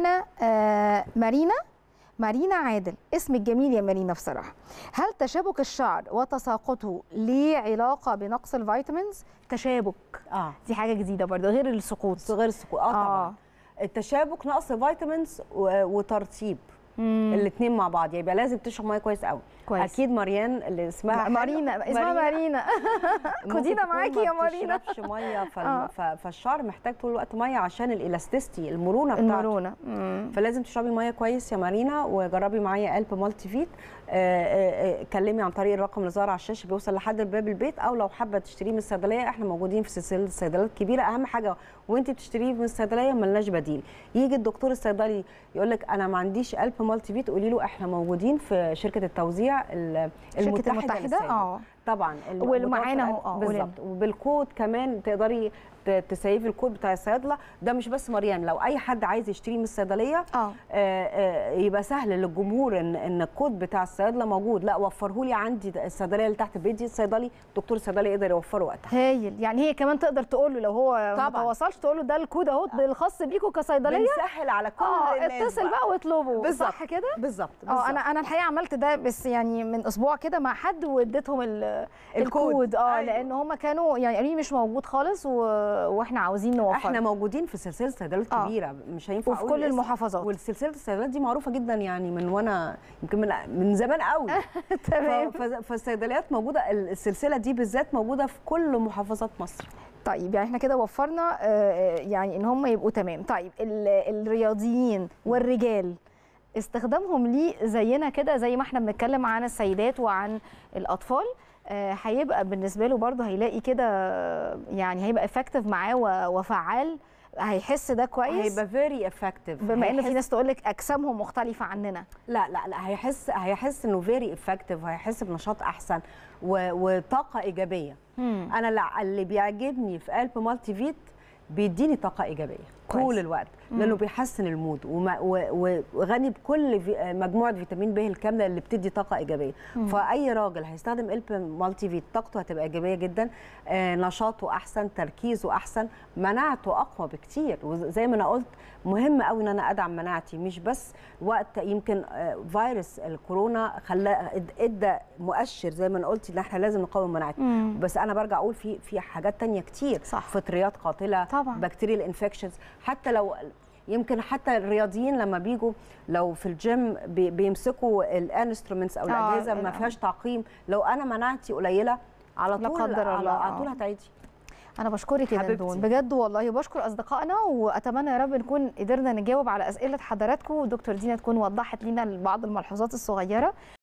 معانا آه، مارينا مارينا عادل اسمك جميل يا مارينا بصراحه هل تشابك الشعر وتساقطه ليه علاقه بنقص الفيتامينز تشابك آه. دي حاجه جديده برضه غير السقوط غير السقوط اه, آه. طبعا التشابك نقص فيتامينز وترطيب الاثنين مع بعض يعني يبقى لازم تشرب ميه كويس قوي كويس. اكيد مريان اللي اسمها مارينا اسمها مارينا خدينا معاكي يا مارينا ما بتشربش ميه فال... آه. فالشعر محتاج طول الوقت ميه عشان الالاستيستي المرونه بتاعته المرونه فلازم تشربي ميه كويس يا مارينا وجربي معايا قلب مالتي فيت آه، آه، كلمي عن طريق الرقم اللي ظاهر على الشاشه بيوصل لحد باب البيت او لو حابه تشتريه من الصيدليه احنا موجودين في سلسله الصيدليات كبيره اهم حاجه وانت بتشتريه من الصيدليه ملناش بديل يجي الدكتور الصيدلي يقول لك انا ما عنديش قلب مالتي بي تقولي له احنا موجودين في شركه التوزيع المتحده شركه المتحده اه طبعا والمعانا اه بالظبط وبالكود كمان تقدري تسيف الكود بتاع الصيادله ده مش بس مريان لو اي حد عايز يشتريه من الصيدليه آه. آه،, آه. يبقى سهل للجمهور ان ان الكود بتاع الصيادله موجود لا وفره لي عندي الصيدليه اللي تحت بيدي الصيدلي دكتور الصيدلي يقدر يوفره وقتها هايل يعني هي كمان تقدر تقول له لو هو طبعا. ما تواصلش تقول له ده الكود اهو آه. الخاص بيكوا كصيدليه بنسهل على كل آه اتصل بقى واطلبه صح كده بالظبط اه انا انا الحقيقه عملت ده بس يعني من اسبوع كده مع حد واديتهم الكود, الكود اه أيوة. لان هم كانوا يعني قالوا مش موجود خالص و... واحنا عاوزين نوفر احنا موجودين في سلسله استعدادات آه. كبيره مش هينفع وفي كل المحافظات والسلسله الاستعدادات دي معروفه جدا يعني من وانا يمكن من, من زمان قوي تمام ف... فالصيدليات موجوده السلسله دي بالذات موجوده في كل محافظات مصر طيب يعني احنا كده وفرنا آه، آه، يعني ان هم يبقوا تمام طيب الرياضيين والرجال استخدامهم ليه زينا كده زي ما احنا بنتكلم عن السيدات وعن الاطفال آه، هيبقى بالنسبه له برضه هيلاقي كده يعني هيبقى افكتيف معاه وفعال هيحس ده كويس هيبقى فيري افكتيف بما ان في ناس تقول لك اجسامهم مختلفه عننا لا لا لا هيحس هيحس انه فيري افكتيف وهيحس بنشاط احسن و... وطاقه ايجابيه مم. انا اللي بيعجبني في قلب مالتي فيت بيديني طاقه ايجابيه طول الوقت لانه بيحسن المود وغني بكل مجموعه فيتامين ب الكامله اللي بتدي طاقه ايجابيه مم. فاي راجل هيستخدم الب مالتي فيت طاقته هتبقى ايجابيه جدا آه، نشاطه احسن تركيزه احسن مناعته اقوى بكتير وزي ما انا قلت مهم قوي ان انا ادعم مناعتي مش بس وقت يمكن آه، فيروس الكورونا خلى ادى مؤشر زي ما انا قلت ان احنا لازم نقوي مناعتنا بس انا برجع اقول في في حاجات تانية كتير صح. فطريات قاتله طبعا. بكتيريا الانفكشنز حتى لو يمكن حتى الرياضيين لما بيجوا لو في الجيم بيمسكوا الانسترومنتس او آه، الاجهزه نعم. ما فيهاش تعقيم لو انا مناعتي قليله على طول على, على طول هتعيدي انا بشكرك يا دندون بجد والله بشكر اصدقائنا واتمنى يا رب نكون قدرنا نجاوب على اسئله حضراتكم ودكتور دينا تكون وضحت لنا بعض الملحوظات الصغيره